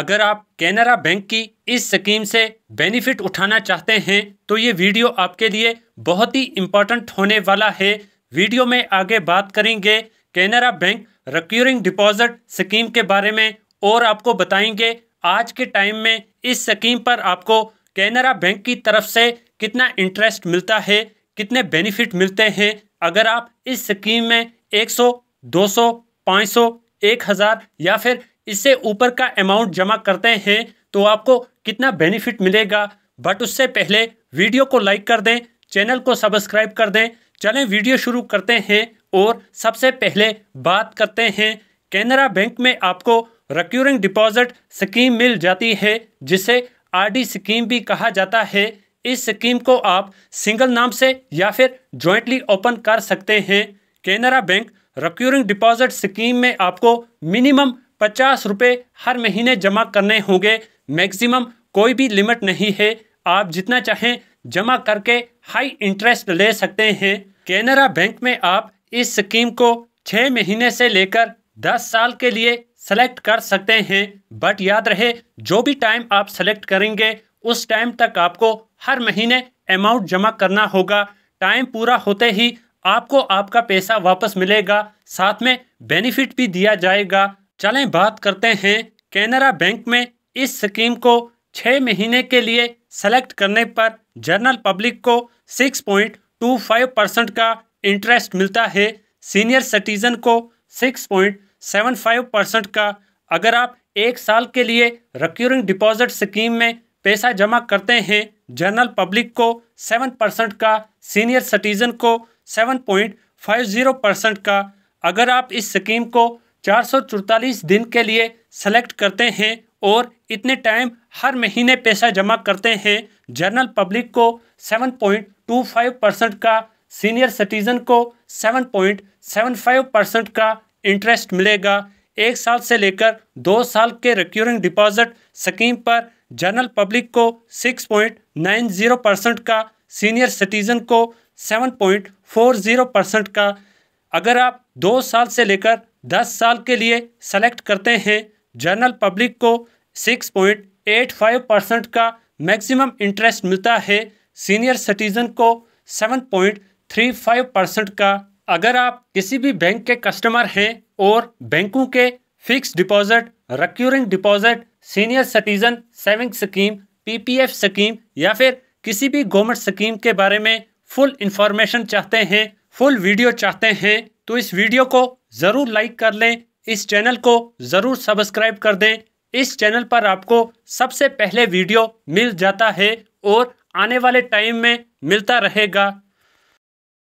अगर आप कैनरा बैंक की इस स्कीम से बेनिफिट उठाना चाहते हैं तो ये वीडियो आपके लिए बहुत ही इम्पोर्टेंट होने वाला है वीडियो में आगे बात करेंगे Canara bank recurring deposit scheme के बारे में और आपको बताएंगे आज के टाइम में इस स्कीम पर आपको कैनरा बैंक की तरफ से कितना इंटरेस्ट मिलता है कितने बेनिफिट मिलते हैं अगर आप इस स्कीम में 100, 200, 500, 1000 या फिर इससे ऊपर का अमाउंट जमा करते हैं तो आपको कितना बेनिफिट मिलेगा बट उससे पहले वीडियो को लाइक कर दें चैनल को सब्सक्राइब कर दें चलें वीडियो शुरू करते हैं और सबसे पहले बात करते हैं कैनरा बैंक में आपको रिक्यूरिंग डिपॉजिट स्कीम मिल जाती है जिसे आरडी स्कीम भी कहा जाता है इस स्कीम को आप सिंगल नाम से या फिर जॉइंटली ओपन कर सकते हैं Canara bank recurring deposit scheme में आपको मिनिमम पचास रुपये हर महीने जमा करने होंगे मैक्सिमम कोई भी लिमिट नहीं है आप जितना चाहें जमा करके हाई इंटरेस्ट ले सकते हैं कैनरा बैंक में आप इस स्कीम को छः महीने से लेकर दस साल के लिए सेलेक्ट कर सकते हैं बट याद रहे जो भी टाइम आप सेलेक्ट करेंगे उस टाइम तक आपको हर महीने अमाउंट जमा करना होगा टाइम पूरा होते ही आपको आपका पैसा वापस मिलेगा साथ में बेनिफिट भी दिया जाएगा चलें बात करते हैं कैनरा बैंक में इस स्कीम को छः महीने के लिए सेलेक्ट करने पर जर्नल पब्लिक को 6.25 परसेंट का इंटरेस्ट मिलता है सीनियर सिटीजन को 6.75 परसेंट का अगर आप एक साल के लिए रिक्यूरिंग डिपॉजिट स्कीम में पैसा जमा करते हैं जनरल पब्लिक को 7 परसेंट का सीनियर सिटीजन को 7.50 परसेंट का अगर आप इस स्कीम को 444 दिन के लिए सेलेक्ट करते हैं और इतने टाइम हर महीने पैसा जमा करते हैं जनरल पब्लिक को 7.25 परसेंट का सीनियर सिटीज़न को 7.75 परसेंट का इंटरेस्ट मिलेगा एक साल से लेकर दो साल के रिक्यूरिंग डिपॉजिट स्कीम पर जनरल पब्लिक को 6.90 परसेंट का सीनियर सिटीज़न को 7.40 परसेंट का अगर आप दो साल से लेकर दस साल के लिए सेलेक्ट करते हैं जनरल पब्लिक को six point eight five percent का मैक्सिमम इंटरेस्ट मिलता है सीनियर सिटीज़न को seven point three five percent का अगर आप किसी भी बैंक के कस्टमर हैं और बैंकों के fix deposit recurring deposit senior citizen saving scheme PPF scheme या फिर किसी भी गवर्नमेंट स्कीम के बारे में फुल इंफॉर्मेशन चाहते हैं फुल वीडियो चाहते हैं तो इस वीडियो को ज़रूर लाइक कर लें इस चैनल को ज़रूर सब्सक्राइब कर दें इस चैनल पर आपको सबसे पहले वीडियो मिल जाता है और आने वाले टाइम में मिलता रहेगा